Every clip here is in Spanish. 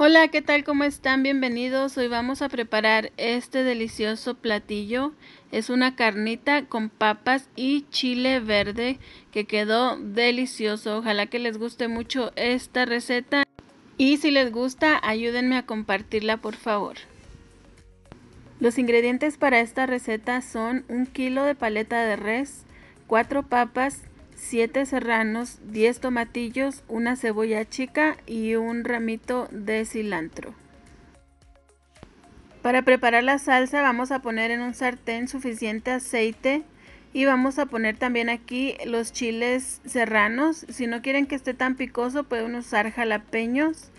Hola, ¿qué tal? ¿Cómo están? Bienvenidos. Hoy vamos a preparar este delicioso platillo. Es una carnita con papas y chile verde que quedó delicioso. Ojalá que les guste mucho esta receta. Y si les gusta, ayúdenme a compartirla, por favor. Los ingredientes para esta receta son un kilo de paleta de res, cuatro papas, 7 serranos, 10 tomatillos, una cebolla chica y un ramito de cilantro. Para preparar la salsa vamos a poner en un sartén suficiente aceite y vamos a poner también aquí los chiles serranos. Si no quieren que esté tan picoso pueden usar jalapeños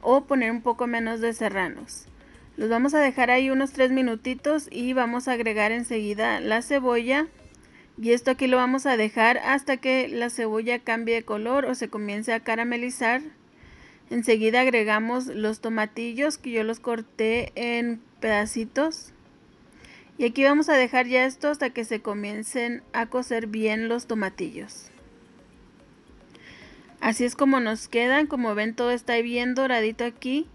o poner un poco menos de serranos. Los vamos a dejar ahí unos 3 minutitos y vamos a agregar enseguida la cebolla y esto aquí lo vamos a dejar hasta que la cebolla cambie de color o se comience a caramelizar. Enseguida agregamos los tomatillos que yo los corté en pedacitos. Y aquí vamos a dejar ya esto hasta que se comiencen a cocer bien los tomatillos. Así es como nos quedan, como ven todo está bien doradito aquí.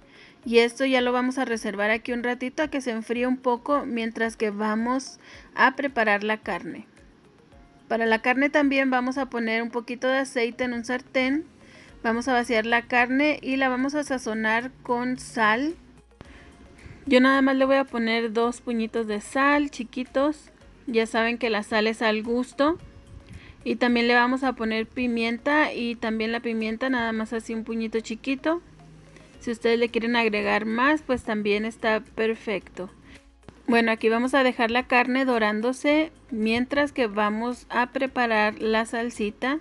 Y esto ya lo vamos a reservar aquí un ratito a que se enfríe un poco mientras que vamos a preparar la carne. Para la carne también vamos a poner un poquito de aceite en un sartén. Vamos a vaciar la carne y la vamos a sazonar con sal. Yo nada más le voy a poner dos puñitos de sal chiquitos. Ya saben que la sal es al gusto. Y también le vamos a poner pimienta y también la pimienta nada más así un puñito chiquito. Si ustedes le quieren agregar más pues también está perfecto. Bueno, aquí vamos a dejar la carne dorándose mientras que vamos a preparar la salsita.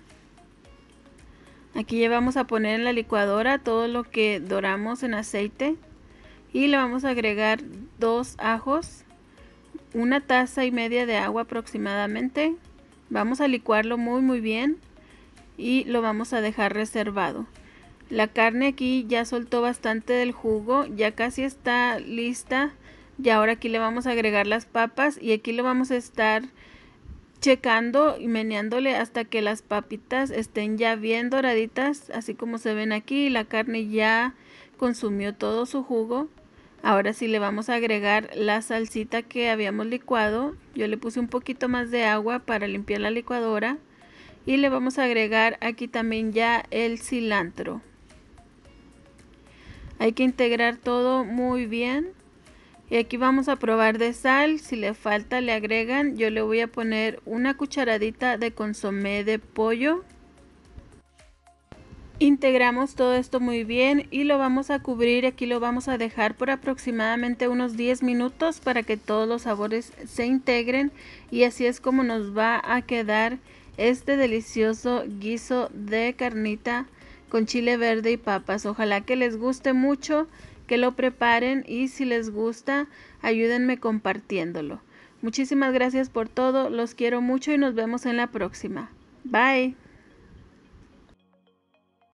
Aquí ya vamos a poner en la licuadora todo lo que doramos en aceite y le vamos a agregar dos ajos, una taza y media de agua aproximadamente. Vamos a licuarlo muy muy bien y lo vamos a dejar reservado. La carne aquí ya soltó bastante del jugo, ya casi está lista y ahora aquí le vamos a agregar las papas y aquí le vamos a estar checando y meneándole hasta que las papitas estén ya bien doraditas así como se ven aquí la carne ya consumió todo su jugo ahora sí le vamos a agregar la salsita que habíamos licuado yo le puse un poquito más de agua para limpiar la licuadora y le vamos a agregar aquí también ya el cilantro hay que integrar todo muy bien y aquí vamos a probar de sal, si le falta le agregan, yo le voy a poner una cucharadita de consomé de pollo. Integramos todo esto muy bien y lo vamos a cubrir, aquí lo vamos a dejar por aproximadamente unos 10 minutos para que todos los sabores se integren y así es como nos va a quedar este delicioso guiso de carnita con chile verde y papas. Ojalá que les guste mucho, que lo preparen y si les gusta, ayúdenme compartiéndolo. Muchísimas gracias por todo, los quiero mucho y nos vemos en la próxima. Bye.